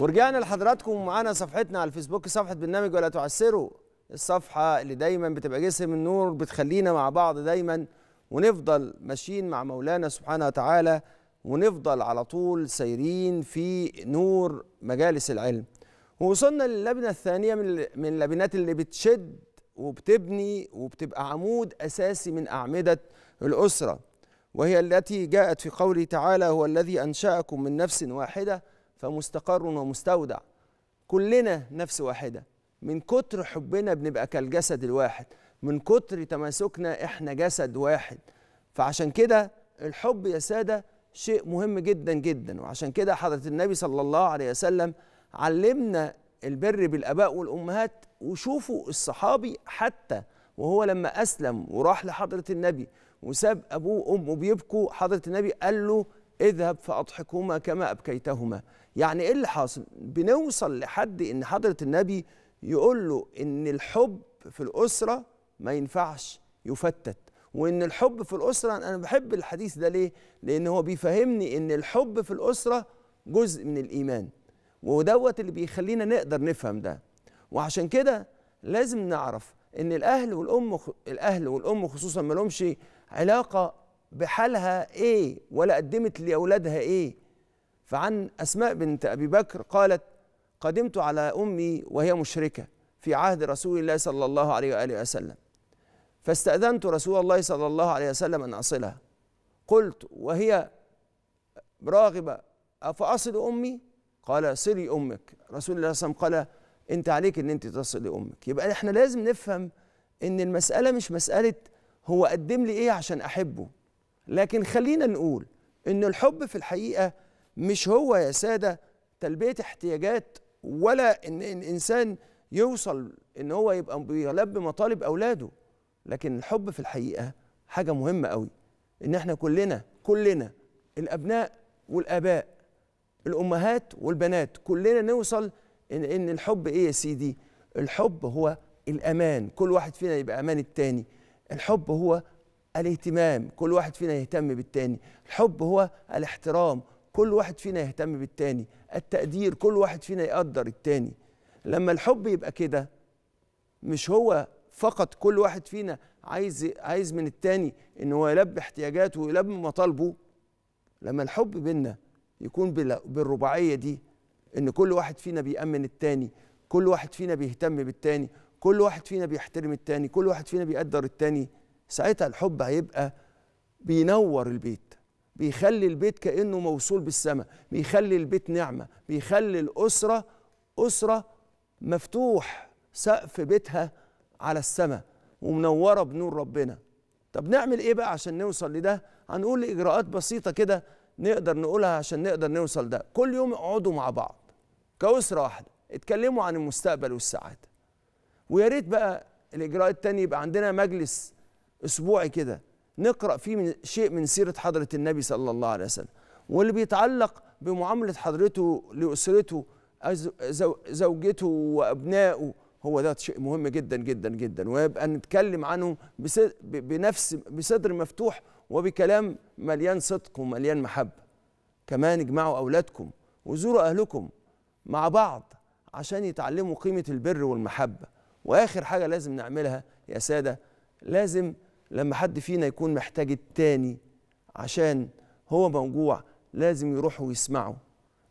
ورجعنا لحضراتكم معانا صفحتنا على الفيسبوك صفحة برنامج ولا تعسروا الصفحة اللي دايما بتبقى جسم النور بتخلينا مع بعض دايما ونفضل ماشيين مع مولانا سبحانه وتعالى ونفضل على طول سايرين في نور مجالس العلم ووصلنا للبنة الثانية من من اللبنات اللي بتشد وبتبني وبتبقى عمود أساسي من أعمدة الأسرة وهي التي جاءت في قوله تعالى هو الذي أنشأكم من نفس واحدة فمستقر ومستودع كلنا نفس واحده من كتر حبنا بنبقى كالجسد الواحد من كتر تماسكنا احنا جسد واحد فعشان كده الحب يا ساده شيء مهم جدا جدا وعشان كده حضره النبي صلى الله عليه وسلم علمنا البر بالاباء والامهات وشوفوا الصحابي حتى وهو لما اسلم وراح لحضره النبي وساب ابوه وامه بيبكوا حضره النبي قال له اذهب فاضحكهما كما ابكيتهما يعني ايه اللي حاصل بنوصل لحد ان حضره النبي يقول له ان الحب في الاسره ما ينفعش يفتت وان الحب في الاسره انا بحب الحديث ده ليه لان هو بيفهمني ان الحب في الاسره جزء من الايمان ودوت اللي بيخلينا نقدر نفهم ده وعشان كده لازم نعرف ان الاهل والام الاهل والام خصوصا ما لهمش علاقه بحالها ايه ولا قدمت لاولادها ايه فعن اسماء بنت ابي بكر قالت قدمت على امي وهي مشركه في عهد رسول الله صلى الله عليه واله وسلم فاستاذنت رسول الله صلى الله عليه وسلم ان اصلها قلت وهي راغبه افاصل امي قال صلي امك رسول الله صلى الله عليه وسلم قال انت عليك ان انت تصلي امك يبقى احنا لازم نفهم ان المساله مش مساله هو قدم لي ايه عشان احبه لكن خلينا نقول ان الحب في الحقيقه مش هو يا ساده تلبيه احتياجات ولا ان الانسان يوصل ان هو يبقى بيلبي مطالب اولاده لكن الحب في الحقيقه حاجه مهمه قوي ان احنا كلنا كلنا الابناء والاباء الامهات والبنات كلنا نوصل ان ان الحب ايه يا سيدي الحب هو الامان كل واحد فينا يبقى امان التاني الحب هو الاهتمام كل واحد فينا يهتم بالتاني الحب هو الاحترام كل واحد فينا يهتم بالتاني التقدير كل واحد فينا يقدر التاني لما الحب يبقى كده مش هو فقط كل واحد فينا عايز عايز من التاني ان هو يلبي احتياجاته ويلبي مطالبه لما الحب بينا يكون بالرباعيه دي ان كل واحد فينا بيأمن التاني كل واحد فينا بيهتم بالتاني كل واحد فينا بيحترم التاني كل واحد فينا بيقدر التاني ساعتها الحب هيبقى بينور البيت بيخلي البيت كأنه موصول بالسماء بيخلي البيت نعمة بيخلي الأسرة أسرة مفتوح سقف بيتها على السماء ومنورة بنور ربنا طب نعمل إيه بقى عشان نوصل لده هنقول إجراءات بسيطة كده نقدر نقولها عشان نقدر نوصل ده كل يوم اقعدوا مع بعض كأسرة واحدة اتكلموا عن المستقبل والسعادة ويا ريت بقى الإجراء التاني يبقى عندنا مجلس اسبوعي كده نقرا فيه من شيء من سيره حضره النبي صلى الله عليه وسلم واللي بيتعلق بمعامله حضرته لاسرته زوجته وابنائه هو ده شيء مهم جدا جدا جدا ويبقى نتكلم عنه بنفس بصدر مفتوح وبكلام مليان صدق ومليان محبه كمان اجمعوا اولادكم وزوروا اهلكم مع بعض عشان يتعلموا قيمه البر والمحبه واخر حاجه لازم نعملها يا ساده لازم لما حد فينا يكون محتاج التاني عشان هو موجوع لازم يروح ويسمعه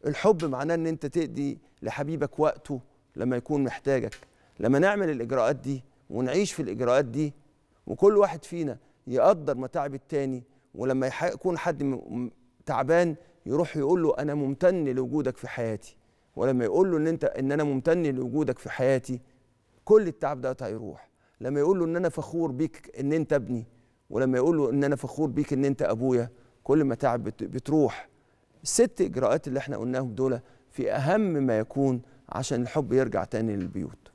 الحب معناه ان انت تقضي لحبيبك وقته لما يكون محتاجك لما نعمل الاجراءات دي ونعيش في الاجراءات دي وكل واحد فينا يقدر متاعب التاني ولما يكون حد تعبان يروح يقول له انا ممتن لوجودك في حياتي ولما يقول له ان انت ان انا ممتن لوجودك في حياتي كل التعب ده هيروح لما يقول له ان انا فخور بيك ان انت ابني ولما يقول له ان انا فخور بيك ان انت ابويا كل ما تعب بتروح الست اجراءات اللي احنا قلناهم دول في اهم ما يكون عشان الحب يرجع تاني للبيوت